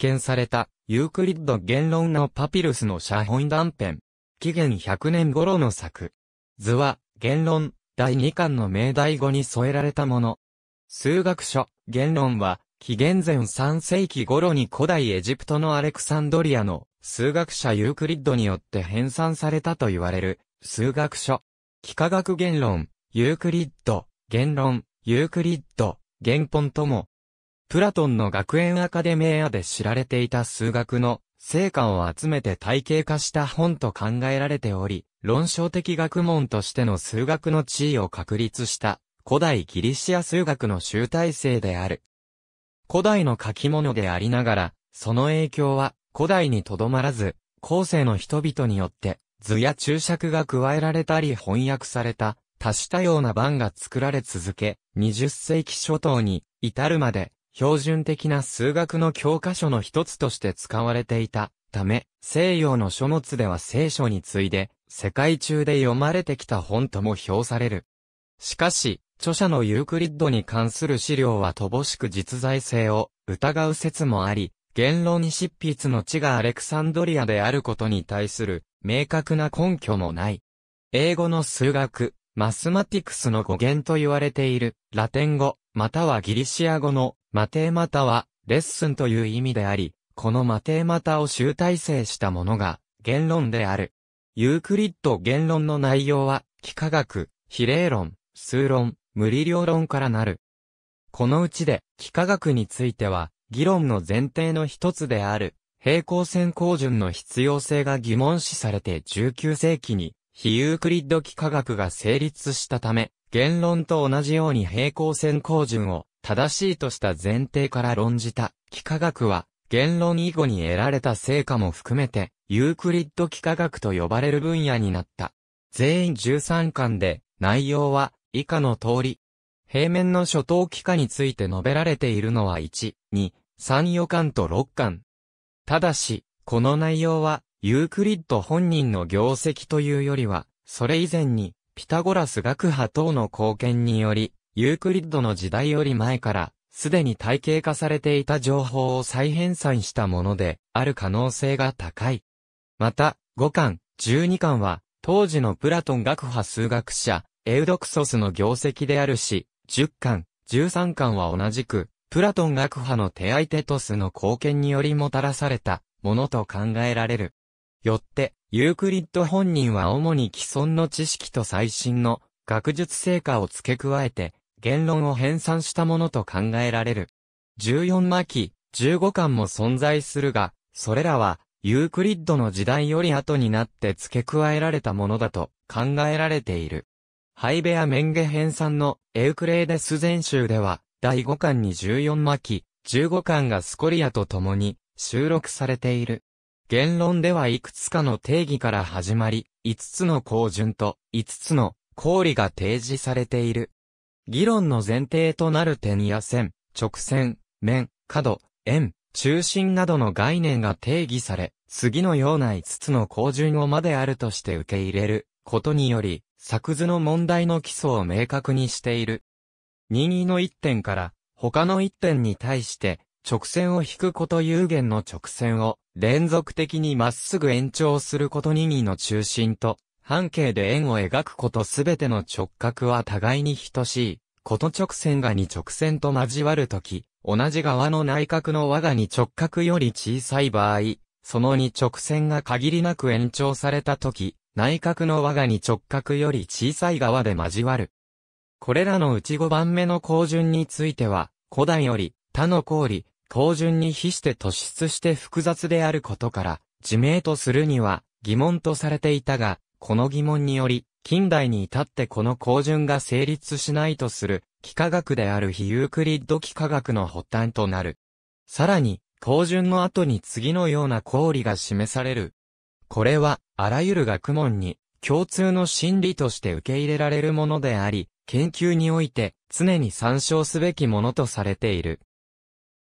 見された、ユークリッド言論のパピルスの写本断片。紀元100年頃の作。図は、言論、第2巻の命題語に添えられたもの。数学書、言論は、紀元前3世紀頃に古代エジプトのアレクサンドリアの数学者ユークリッドによって編纂されたと言われる数学書。幾何学言論、ユークリッド、言論、ユークリッド、原本ともプラトンの学園アカデミアで知られていた数学の成果を集めて体系化した本と考えられており、論証的学問としての数学の地位を確立した古代ギリシア数学の集大成である。古代の書き物でありながら、その影響は古代にとどまらず、後世の人々によって図や注釈が加えられたり翻訳された多種多様な版が作られ続け、20世紀初頭に至るまで標準的な数学の教科書の一つとして使われていたため、西洋の書物では聖書に次いで、世界中で読まれてきた本とも評される。しかし、著者のユークリッドに関する資料は乏しく実在性を疑う説もあり、言論執筆の地がアレクサンドリアであることに対する明確な根拠もない。英語の数学、マスマティクスの語源と言われている、ラテン語、またはギリシア語のマテーマタは、レッスンという意味であり、このマテーマタを集大成したものが、言論である。ユークリッド言論の内容は、幾何学、比例論、数論、無理量論からなる。このうちで、幾何学については、議論の前提の一つである、平行線工順の必要性が疑問視されて19世紀に、非ユークリッド幾何学が成立したため、言論と同じように平行線工順を正しいとした前提から論じた幾何学は、言論以後に得られた成果も含めて、ユークリッド幾何学と呼ばれる分野になった。全員13巻で、内容は、以下の通り。平面の初等幾何について述べられているのは1、2、3、4巻と6巻。ただし、この内容は、ユークリッド本人の業績というよりは、それ以前に、ピタゴラス学派等の貢献により、ユークリッドの時代より前から、すでに体系化されていた情報を再編纂したもので、ある可能性が高い。また、5巻、12巻は、当時のプラトン学派数学者、エウドクソスの業績であるし、10巻、13巻は同じく、プラトン学派の手相テトスの貢献によりもたらされた、ものと考えられる。よって、ユークリッド本人は主に既存の知識と最新の学術成果を付け加えて、言論を編纂したものと考えられる。14巻、15巻も存在するが、それらは、ユークリッドの時代より後になって付け加えられたものだと考えられている。ハイベア・メンゲ編纂のエウクレーデス全集では、第5巻に14巻、15巻がスコリアと共に収録されている。言論ではいくつかの定義から始まり、5つの公順と5つの公理が提示されている。議論の前提となる点や線、直線、面、角、円、中心などの概念が定義され、次のような5つの高順をまであるとして受け入れることにより、作図の問題の基礎を明確にしている。任意の1点から他の1点に対して直線を引くこと有限の直線を連続的にまっすぐ延長すること任意の中心と半径で円を描くことすべての直角は互いに等しい。こと直線がに直線と交わるとき、同じ側の内角の和がに直角より小さい場合、その二直線が限りなく延長されたとき、内角の和がに直角より小さい側で交わる。これらのうち5番目の高順については、古代より他の氷、高順に比して突出して複雑であることから、自明とするには疑問とされていたが、この疑問により、近代に至ってこの高順が成立しないとする、幾何学である非ユークリッド幾何学の発端となる。さらに、高順の後に次のような公理が示される。これは、あらゆる学問に、共通の真理として受け入れられるものであり、研究において、常に参照すべきものとされている。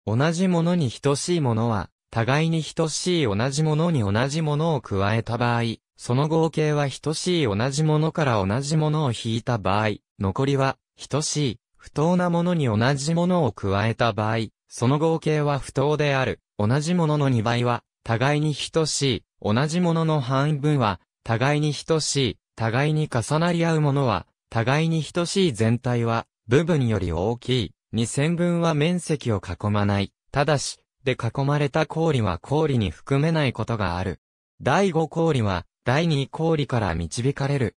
同じものに等しいものは、互いに等しい同じものに同じものを加えた場合、その合計は等しい同じものから同じものを引いた場合、残りは、等しい、不当なものに同じものを加えた場合、その合計は不当である。同じものの2倍は、互いに等しい。同じものの半分は、互いに等しい。互いに重なり合うものは、互いに等しい全体は、部分より大きい。2000分は面積を囲まない。ただし、で囲まれた氷は氷に含めないことがある。第5氷は、第二氷から導かれる。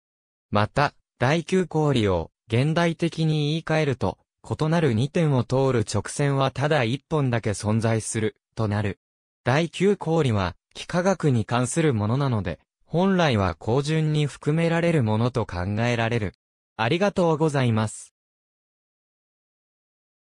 また、第九氷を現代的に言い換えると、異なる2点を通る直線はただ1本だけ存在する、となる。第9氷は、幾何学に関するものなので、本来は高順に含められるものと考えられる。ありがとうございます。